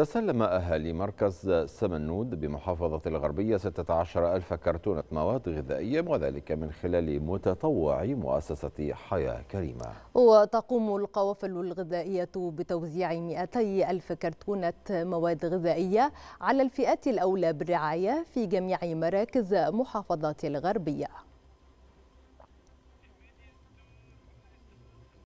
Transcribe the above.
تسلم أهالي مركز سمنود بمحافظة الغربية 16 ألف كرتونة مواد غذائية وذلك من خلال متطوع مؤسسة حياة كريمة وتقوم القوافل الغذائية بتوزيع 200 ألف كرتونة مواد غذائية على الفئات الأولى بالرعاية في جميع مراكز محافظة الغربية